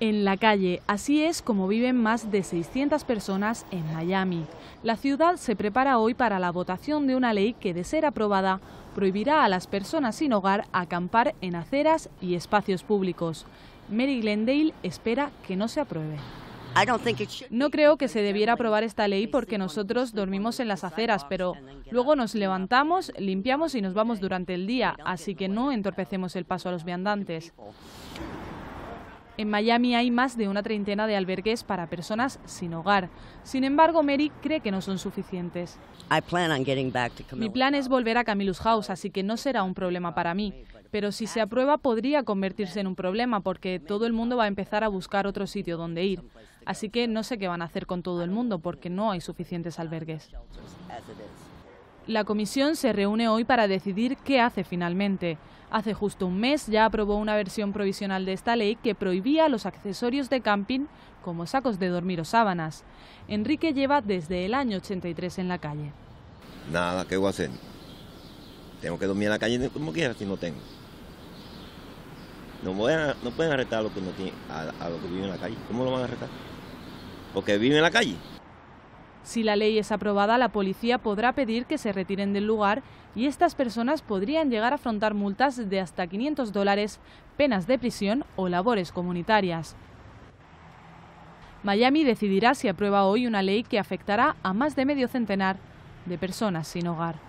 En la calle, así es como viven más de 600 personas en Miami. La ciudad se prepara hoy para la votación de una ley que, de ser aprobada, prohibirá a las personas sin hogar acampar en aceras y espacios públicos. Mary Glendale espera que no se apruebe. No creo que se debiera aprobar esta ley porque nosotros dormimos en las aceras, pero luego nos levantamos, limpiamos y nos vamos durante el día, así que no entorpecemos el paso a los viandantes. En Miami hay más de una treintena de albergues para personas sin hogar. Sin embargo, Mary cree que no son suficientes. Mi plan es volver a Camillus House, así que no será un problema para mí. Pero si se aprueba podría convertirse en un problema porque todo el mundo va a empezar a buscar otro sitio donde ir. Así que no sé qué van a hacer con todo el mundo porque no hay suficientes albergues. La comisión se reúne hoy para decidir qué hace finalmente. Hace justo un mes ya aprobó una versión provisional de esta ley que prohibía los accesorios de camping como sacos de dormir o sábanas. Enrique lleva desde el año 83 en la calle. Nada, ¿qué voy a hacer? Tengo que dormir en la calle como quiera si no tengo. No pueden, no pueden arrestar a los que, no a, que viven en la calle. ¿Cómo lo van a arrestar? Porque vive en la calle. Si la ley es aprobada, la policía podrá pedir que se retiren del lugar y estas personas podrían llegar a afrontar multas de hasta 500 dólares, penas de prisión o labores comunitarias. Miami decidirá si aprueba hoy una ley que afectará a más de medio centenar de personas sin hogar.